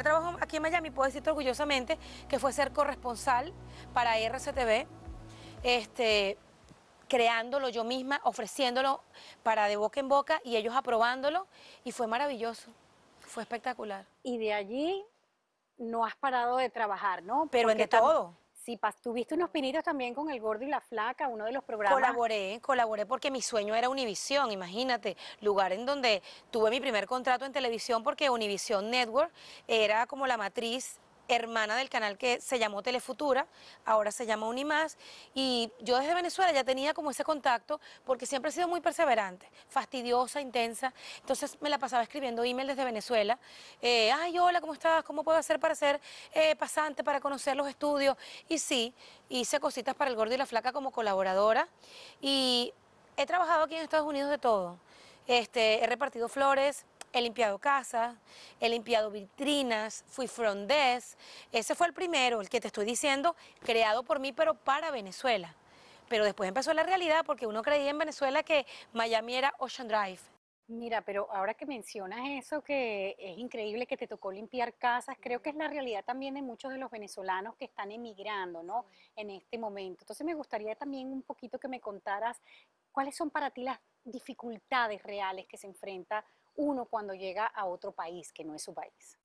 primer trabajo aquí en Miami, puedo decirte orgullosamente que fue ser corresponsal para RCTV, este, creándolo yo misma, ofreciéndolo para de boca en boca y ellos aprobándolo y fue maravilloso, fue espectacular. Y de allí no has parado de trabajar, ¿no? Pero en todo. Sí, tuviste unos pinitos también con El Gordo y la Flaca, uno de los programas. Colaboré, colaboré porque mi sueño era Univisión, imagínate, lugar en donde tuve mi primer contrato en televisión porque Univision Network era como la matriz hermana del canal que se llamó Telefutura, ahora se llama Unimás, y yo desde Venezuela ya tenía como ese contacto porque siempre he sido muy perseverante, fastidiosa, intensa, entonces me la pasaba escribiendo email desde Venezuela, eh, ay, hola, ¿cómo estás? ¿Cómo puedo hacer para ser eh, pasante, para conocer los estudios? Y sí, hice cositas para El Gordo y la Flaca como colaboradora, y he trabajado aquí en Estados Unidos de todo, este, he repartido flores, he limpiado casas, he limpiado vitrinas, fui frondez. Ese fue el primero, el que te estoy diciendo, creado por mí, pero para Venezuela. Pero después empezó la realidad porque uno creía en Venezuela que Miami era Ocean Drive. Mira, pero ahora que mencionas eso, que es increíble que te tocó limpiar casas, creo que es la realidad también de muchos de los venezolanos que están emigrando, ¿no? En este momento. Entonces me gustaría también un poquito que me contaras cuáles son para ti las dificultades reales que se enfrenta uno cuando llega a otro país que no es su país?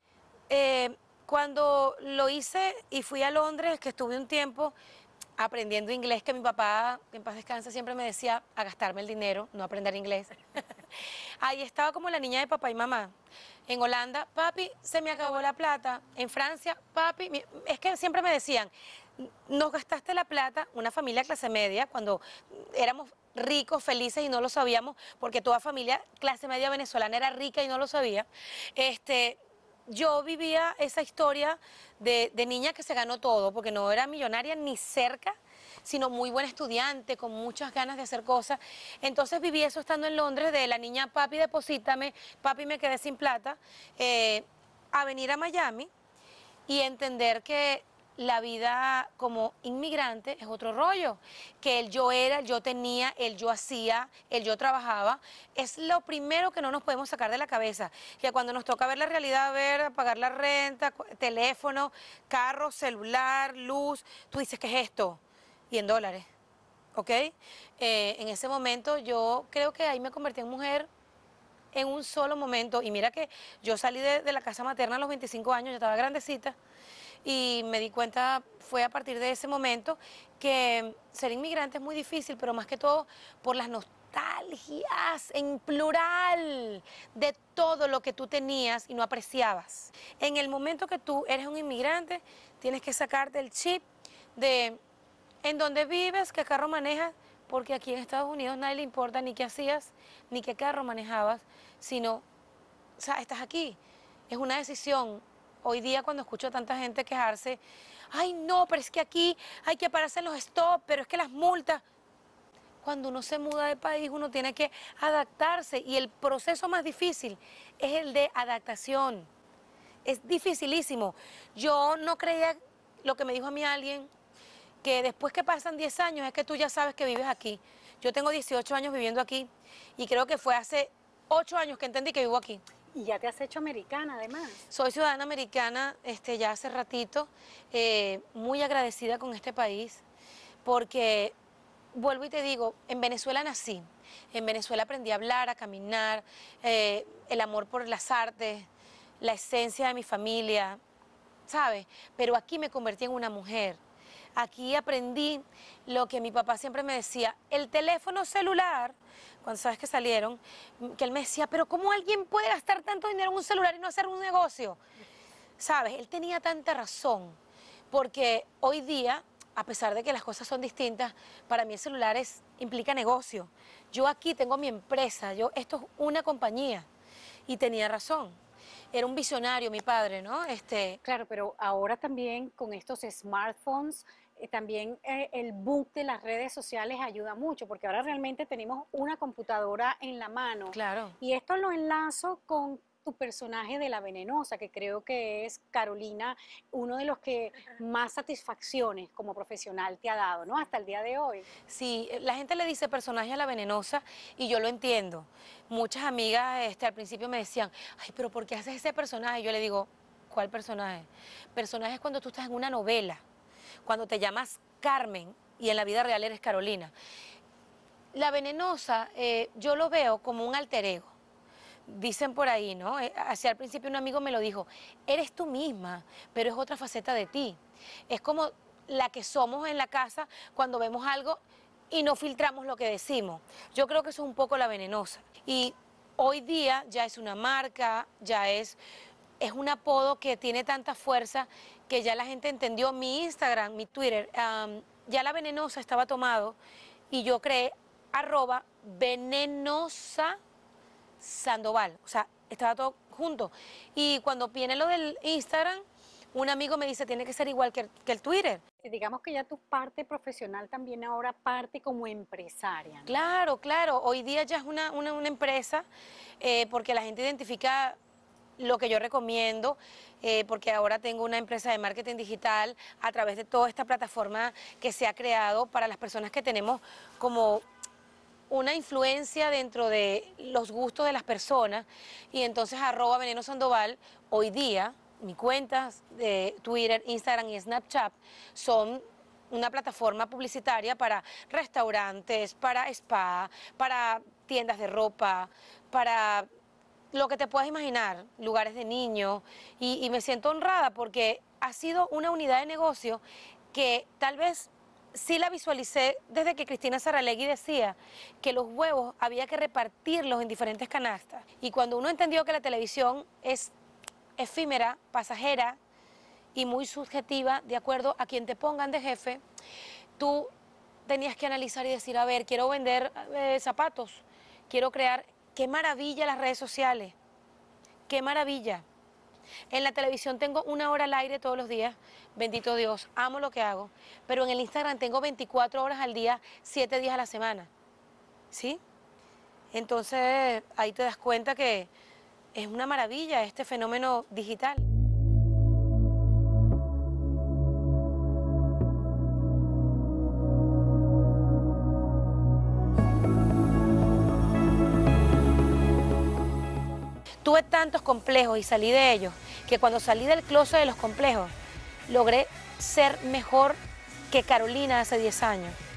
Eh, cuando lo hice y fui a Londres, que estuve un tiempo aprendiendo inglés, que mi papá, en paz descansa, siempre me decía a gastarme el dinero, no aprender inglés. Ahí estaba como la niña de papá y mamá. En Holanda, papi, se me acabó la plata. En Francia, papi, es que siempre me decían, no gastaste la plata, una familia clase media, cuando éramos ricos, felices y no lo sabíamos, porque toda familia clase media venezolana era rica y no lo sabía. Este, yo vivía esa historia de, niña que se ganó todo, porque no era millonaria ni cerca, sino muy buena estudiante, con muchas ganas de hacer cosas. Entonces viví eso estando en Londres, de la niña, papi, deposítame, papi, me quedé sin plata, eh, a venir a Miami y entender que la vida como inmigrante es otro rollo, que el yo era, el yo tenía, el yo hacía, el yo trabajaba, es lo primero que no nos podemos sacar de la cabeza, que cuando nos toca ver la realidad, ver, pagar la renta, teléfono, carro, celular, luz, tú dices, ¿qué es esto? Y en dólares, ¿ok? Eh, en ese momento yo creo que ahí me convertí en mujer en un solo momento, y mira que yo salí de, la casa materna a los 25 años, ya estaba grandecita, y me di cuenta, fue a partir de ese momento, que ser inmigrante es muy difícil, pero más que todo por las nostalgias en plural de todo lo que tú tenías y no apreciabas. En el momento que tú eres un inmigrante, tienes que sacarte el chip de en dónde vives, qué carro manejas, porque aquí en Estados Unidos nadie le importa ni qué hacías, ni qué carro manejabas, sino, o sea, estás aquí. Es una decisión, hoy día cuando escucho a tanta gente quejarse, ay no, pero es que aquí hay que pararse en los stops, pero es que las multas. Cuando uno se muda de país, uno tiene que adaptarse y el proceso más difícil es el de adaptación. Es dificilísimo. Yo no creía lo que me dijo a mí alguien, que después que pasan 10 años es que tú ya sabes que vives aquí. Yo tengo 18 años viviendo aquí y creo que fue hace 8 años que entendí que vivo aquí. Y ya te has hecho americana además. Soy ciudadana americana este, ya hace ratito, eh, muy agradecida con este país, porque vuelvo y te digo, en Venezuela nací, en Venezuela aprendí a hablar, a caminar, eh, el amor por las artes, la esencia de mi familia, ¿sabes? Pero aquí me convertí en una mujer. Aquí aprendí lo que mi papá siempre me decía, el teléfono celular cuando sabes que salieron, que él me decía, pero ¿cómo alguien puede gastar tanto dinero en un celular y no hacer un negocio? Sabes, él tenía tanta razón, porque hoy día, a pesar de que las cosas son distintas, para mí el celular implica negocio. Yo aquí tengo mi empresa, yo, esto es una compañía, y tenía razón era un visionario mi padre, ¿no? Este... Claro, pero ahora también con estos smartphones eh, también eh, el book de las redes sociales ayuda mucho, porque ahora realmente tenemos una computadora en la mano. Claro. Y esto lo enlazo con tu personaje de la venenosa, que creo que es Carolina, uno de los que más satisfacciones como profesional te ha dado, ¿no? Hasta el día de hoy. Sí, la gente le dice personaje a la venenosa y yo lo entiendo. Muchas amigas este, al principio me decían, ay, pero ¿por qué haces ese personaje? Yo le digo, ¿cuál personaje? Personaje es cuando tú estás en una novela cuando te llamas Carmen y en la vida real eres Carolina. La venenosa eh, yo lo veo como un alter ego. Dicen por ahí, ¿no? Eh, hacia al principio un amigo me lo dijo, eres tú misma, pero es otra faceta de ti. Es como la que somos en la casa cuando vemos algo y no filtramos lo que decimos. Yo creo que eso es un poco la venenosa. Y hoy día ya es una marca, ya es es un apodo que tiene tanta fuerza que ya la gente entendió mi Instagram, mi Twitter. ya la venenosa estaba tomado y yo creé arroba venenosa Sandoval. O sea, estaba todo junto. Y cuando viene lo del Instagram, un amigo me dice, tiene que ser igual que el, Twitter. Digamos que ya tu parte profesional también ahora parte como empresaria. Claro, claro. Hoy día ya es una, una, empresa eh, porque la gente identifica lo que yo recomiendo, eh, porque ahora tengo una empresa de marketing digital a través de toda esta plataforma que se ha creado para las personas que tenemos como una influencia dentro de los gustos de las personas. Y entonces arroba veneno sandoval hoy día, mi cuenta de Twitter, Instagram y Snapchat son una plataforma publicitaria para restaurantes, para spa, para tiendas de ropa, para lo que te puedas imaginar, lugares de niños, y, me siento honrada porque ha sido una unidad de negocio que tal vez sí la visualicé desde que Cristina Saralegui decía que los huevos había que repartirlos en diferentes canastas. Y cuando uno entendió que la televisión es efímera, pasajera y muy subjetiva, de acuerdo a quien te pongan de jefe, tú tenías que analizar y decir, a ver, quiero vender eh, zapatos, quiero crear Qué maravilla las redes sociales. Qué maravilla. En la televisión tengo una hora al aire todos los días, bendito Dios, amo lo que hago, pero en el Instagram tengo 24 horas al día, 7 días a la semana. ¿Sí? Entonces ahí te das cuenta que es una maravilla este fenómeno digital. Tuve tantos complejos y salí de ellos, que cuando salí del closet de los complejos, logré ser mejor que Carolina hace 10 años.